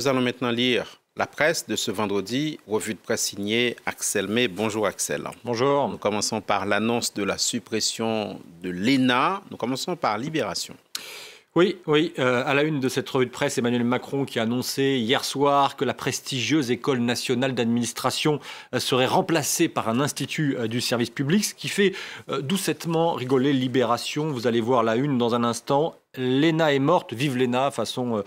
Nous allons maintenant lire la presse de ce vendredi, revue de presse signée Axel May. Bonjour Axel. Bonjour. Nous commençons par l'annonce de la suppression de l'ENA. Nous commençons par Libération. Oui, oui. Euh, à la une de cette revue de presse, Emmanuel Macron qui a annoncé hier soir que la prestigieuse école nationale d'administration euh, serait remplacée par un institut euh, du service public, ce qui fait doucettement rigoler Libération. Vous allez voir la une dans un instant Léna est morte, vive Léna, façon euh,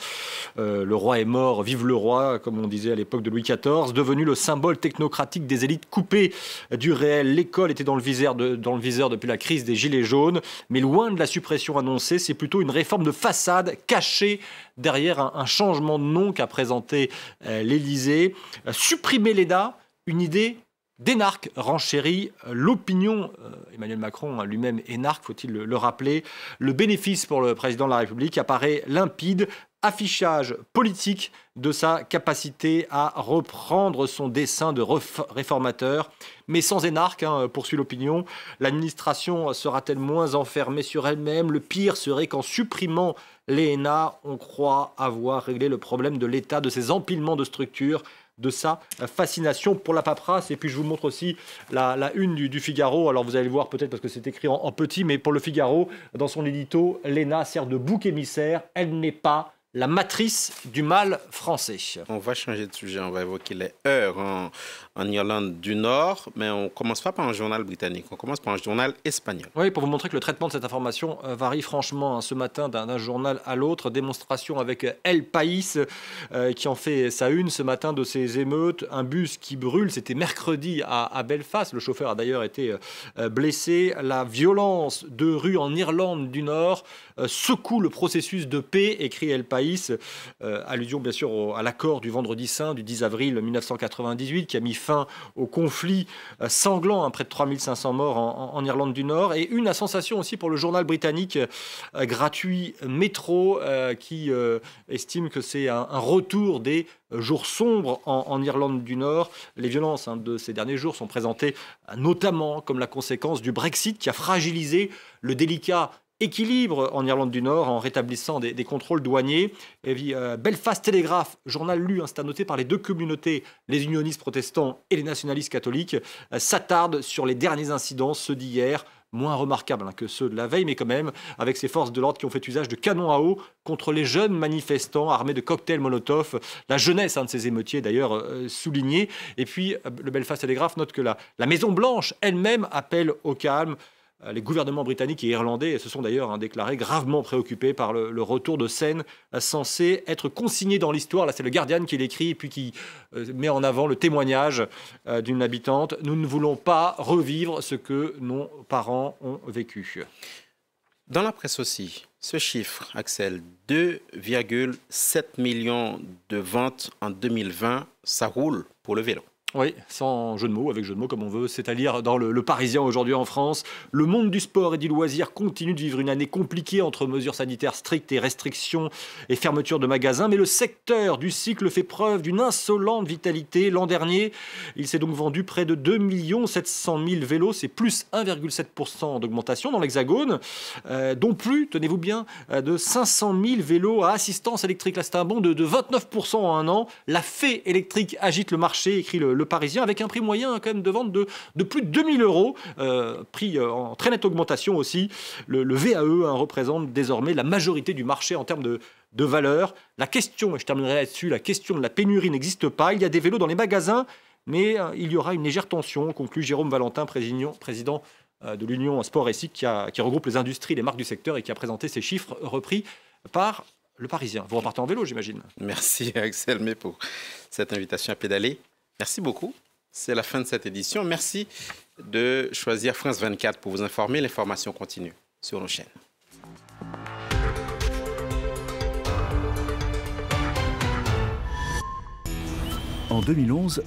euh, le roi est mort, vive le roi, comme on disait à l'époque de Louis XIV, devenu le symbole technocratique des élites coupées du réel. L'école était dans le, viseur depuis la crise des Gilets jaunes, mais loin de la suppression annoncée, c'est plutôt une réforme de façade cachée derrière un, changement de nom qu'a présenté euh, l'Élysée. supprimer l'ENA, une idée Dénarque renchérit euh, l'opinion. Euh, Emmanuel Macron hein, lui-même énarque, faut-il le, rappeler. Le bénéfice pour le président de la République apparaît limpide affichage politique de sa capacité à reprendre son dessein de réformateur. Mais sans énarque, hein, poursuit l'opinion, l'administration sera-t-elle moins enfermée sur elle-même Le pire serait qu'en supprimant les on croit avoir réglé le problème de l'état de ses empilements de structures de sa fascination pour la paperasse. Et puis je vous montre aussi la, une du, Figaro. Alors vous allez voir peut-être parce que c'est écrit en, petit, mais pour le Figaro, dans son édito, l'ENA sert de bouc émissaire. Elle n'est pas la matrice du mal français. On va changer de sujet, on va évoquer les heures hein en Irlande du Nord, mais on commence pas par un journal britannique, on commence par un journal espagnol. Oui, pour vous montrer que le traitement de cette information euh, varie franchement hein, ce matin d'un journal à l'autre. Démonstration avec euh, El País euh, qui en fait sa une ce matin de ces émeutes. Un bus qui brûle, c'était mercredi à, Belfast. Le chauffeur a d'ailleurs été blessé. La violence de rue en Irlande du Nord secoue le processus de paix, écrit El País. allusion bien sûr à l'accord du vendredi saint du 10 avril 1998 qui a mis fin au conflit euh, sanglant, à hein, près de 3500 morts en, Irlande du Nord, et une sensation aussi pour le journal britannique euh, gratuit Métro, euh, qui estime que c'est un, retour des jours sombres en, Irlande du Nord. Les violences hein, de ces derniers jours sont présentées notamment comme la conséquence du Brexit qui a fragilisé le délicat équilibre en Irlande du Nord en rétablissant des, contrôles douaniers. Et euh, Belfast Telegraph, journal lu, hein, c'est à noter par les deux communautés, les unionistes protestants et les nationalistes catholiques, euh, s'attarde sur les derniers incidents, ceux d'hier, moins remarquables hein, que ceux de la veille, mais quand même avec ces forces de l'ordre qui ont fait usage de canons à eau contre les jeunes manifestants armés de cocktails Molotov, la jeunesse un de ces émeutiers d'ailleurs euh, souligné. Et puis le Belfast Telegraph note que la, la Maison Blanche elle-même appelle au calme. Euh, les gouvernements britanniques et irlandais se sont d'ailleurs hein, déclarés gravement préoccupés par le, retour de scènes euh, censées être consignées dans l'histoire. Là, c'est le Guardian qui l'écrit et puis qui euh, met en avant le témoignage d'une habitante. Nous ne voulons pas revivre ce que nos parents ont vécu. Dans la presse aussi, ce chiffre, Axel, 2,7 millions de ventes en 2020, ça roule pour le vélo. Oui, sans jeu de mots, avec jeu de mots comme on veut. C'est à dire dans le, Parisien aujourd'hui en France. Le monde du sport et du loisir continue de vivre une année compliquée entre mesures sanitaires strictes et restrictions et fermeture de magasins. Mais le secteur du cycle fait preuve d'une insolente vitalité. L'an dernier, il s'est donc vendu près de 2 700 000 vélos. C'est plus 1,7% d'augmentation dans l'Hexagone, euh, dont plus, tenez-vous bien, euh, de 500 000 vélos à assistance électrique. Là, c'est un bond de, 29% en un an. La fée électrique agite le marché, écrit le parisien, avec un prix moyen quand même de vente de, plus de 2000 euros, euh, prix euh, en très nette augmentation aussi. Le, VAE e, hein, représente désormais la majorité du marché en termes de, valeur. La question, et je terminerai là-dessus, la question de la pénurie n'existe pas. Il y a des vélos dans les magasins, mais euh, il y aura une légère tension, conclut Jérôme Valentin, président de l'Union Sport et qui, regroupe les industries, les marques du secteur et qui a présenté ces chiffres repris par le Parisien. Vous repartez en vélo, j'imagine. Merci Axel pour Cette invitation à pédaler Merci beaucoup. C'est la fin de cette édition. Merci de choisir France 24 pour vous informer. L'information continue sur nos chaînes. En 2011,